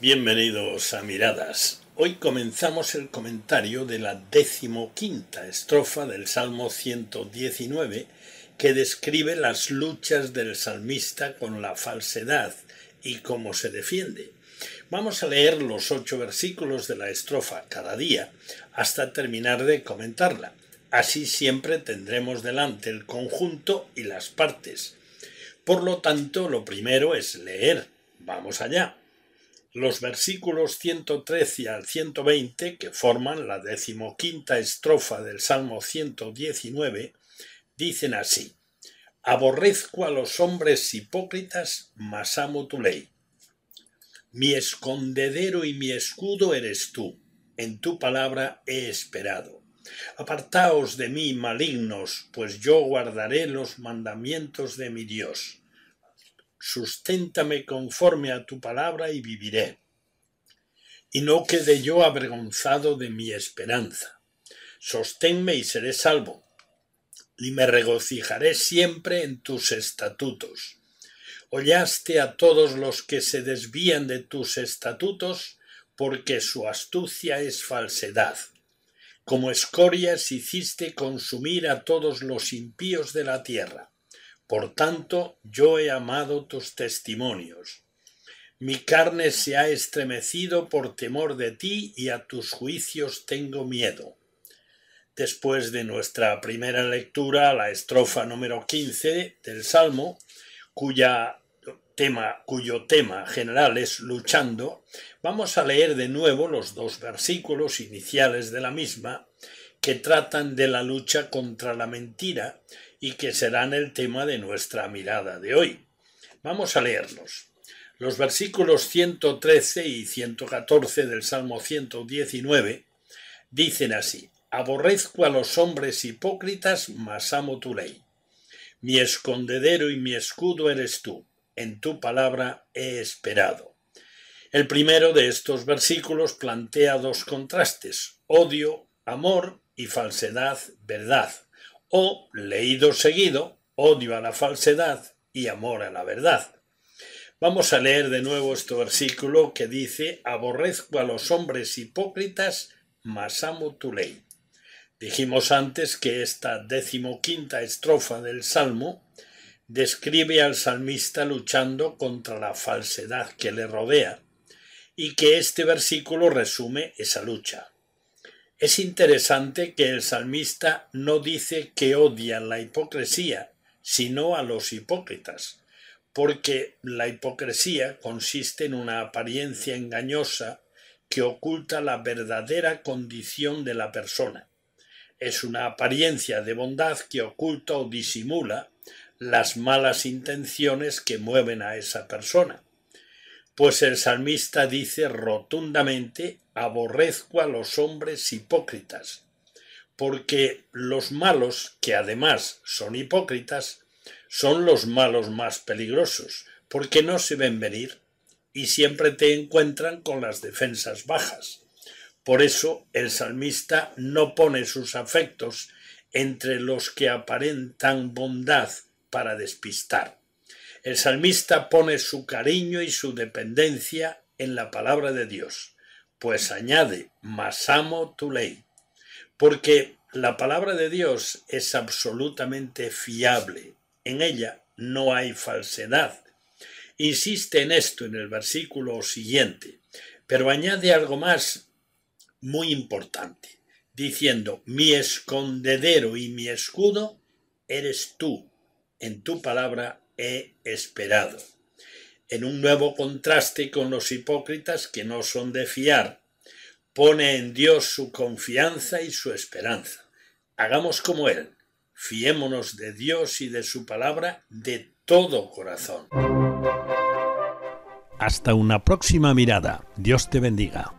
Bienvenidos a Miradas. Hoy comenzamos el comentario de la decimoquinta estrofa del Salmo 119 que describe las luchas del salmista con la falsedad y cómo se defiende. Vamos a leer los ocho versículos de la estrofa cada día hasta terminar de comentarla. Así siempre tendremos delante el conjunto y las partes. Por lo tanto, lo primero es leer. Vamos allá los versículos 113 al 120, que forman la decimoquinta estrofa del Salmo 119, dicen así, Aborrezco a los hombres hipócritas, mas amo tu ley. Mi escondedero y mi escudo eres tú, en tu palabra he esperado. Apartaos de mí, malignos, pues yo guardaré los mandamientos de mi Dios susténtame conforme a tu palabra y viviré. Y no quede yo avergonzado de mi esperanza. Sosténme y seré salvo, y me regocijaré siempre en tus estatutos. Hollaste a todos los que se desvían de tus estatutos, porque su astucia es falsedad. Como escorias hiciste consumir a todos los impíos de la tierra por tanto, yo he amado tus testimonios. Mi carne se ha estremecido por temor de ti y a tus juicios tengo miedo. Después de nuestra primera lectura, la estrofa número 15 del Salmo, cuya cuyo tema general es luchando, vamos a leer de nuevo los dos versículos iniciales de la misma que tratan de la lucha contra la mentira y que serán el tema de nuestra mirada de hoy. Vamos a leerlos. Los versículos 113 y 114 del Salmo 119 dicen así, Aborrezco a los hombres hipócritas, mas amo tu ley. Mi escondedero y mi escudo eres tú, en tu palabra he esperado. El primero de estos versículos plantea dos contrastes, odio, amor y falsedad, verdad. O, leído seguido, odio a la falsedad y amor a la verdad. Vamos a leer de nuevo este versículo que dice, aborrezco a los hombres hipócritas, mas amo tu ley. Dijimos antes que esta decimoquinta estrofa del Salmo describe al salmista luchando contra la falsedad que le rodea y que este versículo resume esa lucha. Es interesante que el salmista no dice que odia la hipocresía, sino a los hipócritas, porque la hipocresía consiste en una apariencia engañosa que oculta la verdadera condición de la persona. Es una apariencia de bondad que oculta o disimula las malas intenciones que mueven a esa persona. Pues el salmista dice rotundamente aborrezco a los hombres hipócritas, porque los malos, que además son hipócritas, son los malos más peligrosos, porque no se ven venir y siempre te encuentran con las defensas bajas. Por eso el salmista no pone sus afectos entre los que aparentan bondad para despistar. El salmista pone su cariño y su dependencia en la palabra de Dios pues añade, mas amo tu ley, porque la palabra de Dios es absolutamente fiable, en ella no hay falsedad. Insiste en esto en el versículo siguiente, pero añade algo más muy importante, diciendo, mi escondedero y mi escudo eres tú, en tu palabra he esperado en un nuevo contraste con los hipócritas que no son de fiar, pone en Dios su confianza y su esperanza. Hagamos como Él, fiémonos de Dios y de su palabra de todo corazón. Hasta una próxima mirada. Dios te bendiga.